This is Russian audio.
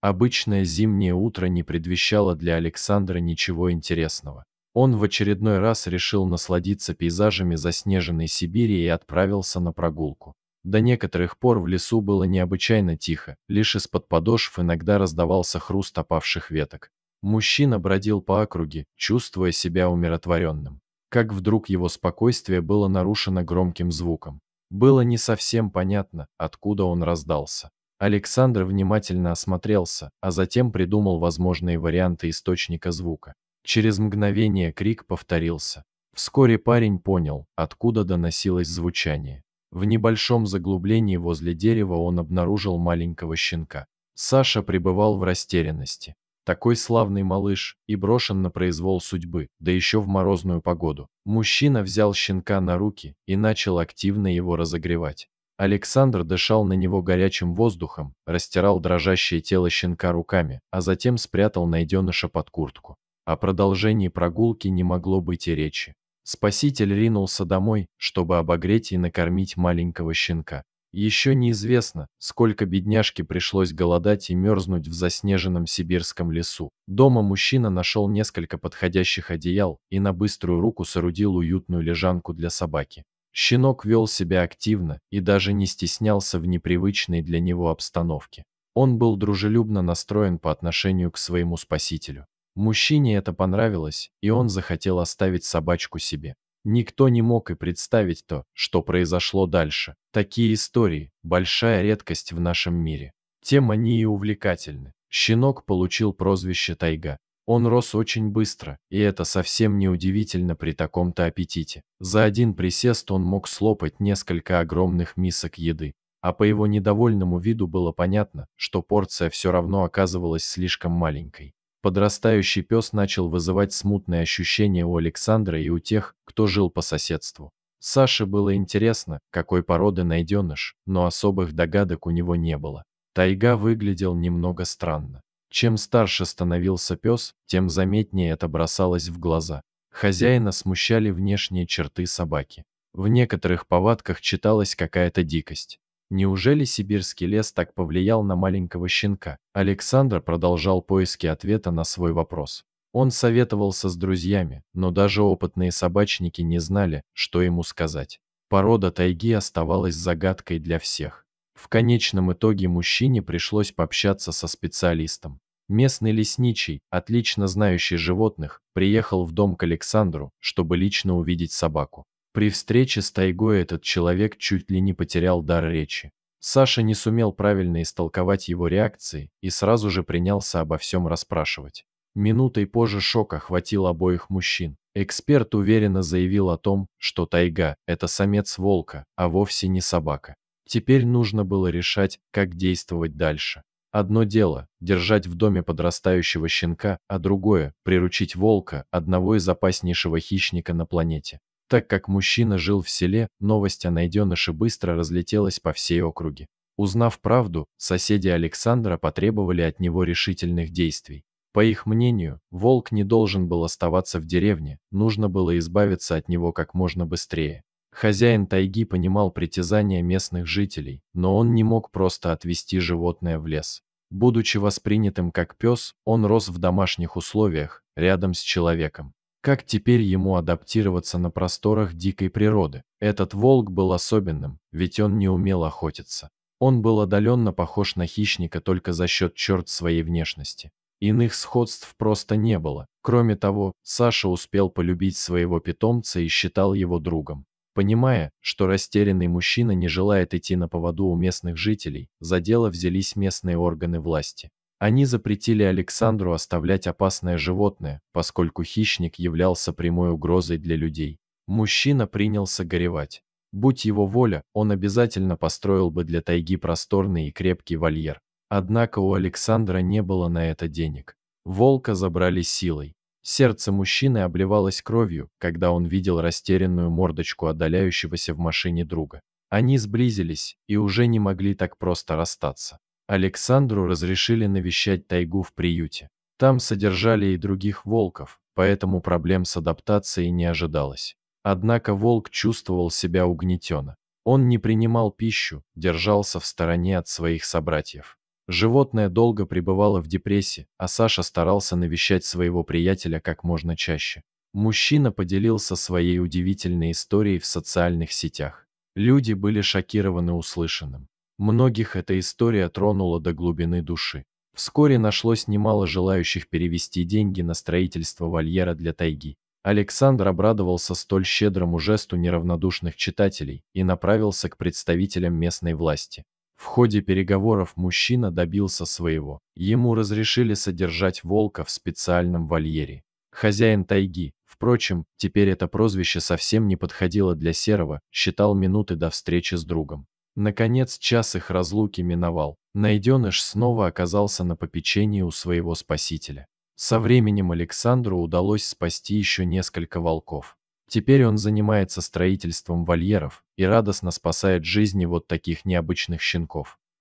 Обычное зимнее утро не предвещало для Александра ничего интересного. Он в очередной раз решил насладиться пейзажами заснеженной Сибири и отправился на прогулку. До некоторых пор в лесу было необычайно тихо, лишь из-под подошв иногда раздавался хруст опавших веток. Мужчина бродил по округе, чувствуя себя умиротворенным. Как вдруг его спокойствие было нарушено громким звуком. Было не совсем понятно, откуда он раздался. Александр внимательно осмотрелся, а затем придумал возможные варианты источника звука. Через мгновение крик повторился. Вскоре парень понял, откуда доносилось звучание. В небольшом заглублении возле дерева он обнаружил маленького щенка. Саша пребывал в растерянности. Такой славный малыш и брошен на произвол судьбы, да еще в морозную погоду. Мужчина взял щенка на руки и начал активно его разогревать. Александр дышал на него горячим воздухом, растирал дрожащее тело щенка руками, а затем спрятал найденыша под куртку. О продолжении прогулки не могло быть и речи. Спаситель ринулся домой, чтобы обогреть и накормить маленького щенка. Еще неизвестно, сколько бедняжке пришлось голодать и мерзнуть в заснеженном сибирском лесу. Дома мужчина нашел несколько подходящих одеял и на быструю руку соорудил уютную лежанку для собаки. Щенок вел себя активно и даже не стеснялся в непривычной для него обстановке. Он был дружелюбно настроен по отношению к своему спасителю. Мужчине это понравилось, и он захотел оставить собачку себе. Никто не мог и представить то, что произошло дальше. Такие истории – большая редкость в нашем мире. Тем они и увлекательны. Щенок получил прозвище «Тайга». Он рос очень быстро, и это совсем не удивительно при таком-то аппетите. За один присест он мог слопать несколько огромных мисок еды. А по его недовольному виду было понятно, что порция все равно оказывалась слишком маленькой. Подрастающий пес начал вызывать смутные ощущения у Александра и у тех, кто жил по соседству. Саше было интересно, какой породы найденыш, но особых догадок у него не было. Тайга выглядел немного странно. Чем старше становился пес, тем заметнее это бросалось в глаза. Хозяина смущали внешние черты собаки. В некоторых повадках читалась какая-то дикость. Неужели сибирский лес так повлиял на маленького щенка? Александр продолжал поиски ответа на свой вопрос. Он советовался с друзьями, но даже опытные собачники не знали, что ему сказать. Порода тайги оставалась загадкой для всех. В конечном итоге мужчине пришлось пообщаться со специалистом. Местный лесничий, отлично знающий животных, приехал в дом к Александру, чтобы лично увидеть собаку. При встрече с тайгой этот человек чуть ли не потерял дар речи. Саша не сумел правильно истолковать его реакции и сразу же принялся обо всем расспрашивать. Минутой позже шок охватил обоих мужчин. Эксперт уверенно заявил о том, что тайга – это самец волка, а вовсе не собака. Теперь нужно было решать, как действовать дальше. Одно дело – держать в доме подрастающего щенка, а другое – приручить волка, одного из опаснейшего хищника на планете. Так как мужчина жил в селе, новость о найденыше быстро разлетелась по всей округе. Узнав правду, соседи Александра потребовали от него решительных действий. По их мнению, волк не должен был оставаться в деревне, нужно было избавиться от него как можно быстрее. Хозяин тайги понимал притязания местных жителей, но он не мог просто отвести животное в лес. Будучи воспринятым как пес, он рос в домашних условиях, рядом с человеком. Как теперь ему адаптироваться на просторах дикой природы? Этот волк был особенным, ведь он не умел охотиться. Он был отдаленно похож на хищника только за счет черт своей внешности. Иных сходств просто не было. Кроме того, Саша успел полюбить своего питомца и считал его другом. Понимая, что растерянный мужчина не желает идти на поводу у местных жителей, за дело взялись местные органы власти. Они запретили Александру оставлять опасное животное, поскольку хищник являлся прямой угрозой для людей. Мужчина принялся горевать. Будь его воля, он обязательно построил бы для тайги просторный и крепкий вольер. Однако у Александра не было на это денег. Волка забрали силой. Сердце мужчины обливалось кровью, когда он видел растерянную мордочку отдаляющегося в машине друга. Они сблизились и уже не могли так просто расстаться. Александру разрешили навещать тайгу в приюте. Там содержали и других волков, поэтому проблем с адаптацией не ожидалось. Однако волк чувствовал себя угнетенно. Он не принимал пищу, держался в стороне от своих собратьев. Животное долго пребывало в депрессии, а Саша старался навещать своего приятеля как можно чаще. Мужчина поделился своей удивительной историей в социальных сетях. Люди были шокированы услышанным. Многих эта история тронула до глубины души. Вскоре нашлось немало желающих перевести деньги на строительство вольера для тайги. Александр обрадовался столь щедрому жесту неравнодушных читателей и направился к представителям местной власти. В ходе переговоров мужчина добился своего. Ему разрешили содержать волка в специальном вольере. Хозяин тайги, впрочем, теперь это прозвище совсем не подходило для Серого, считал минуты до встречи с другом. Наконец час их разлуки миновал. Найденыш снова оказался на попечении у своего спасителя. Со временем Александру удалось спасти еще несколько волков. Теперь он занимается строительством вольеров и радостно спасает жизни вот таких необычных щенков.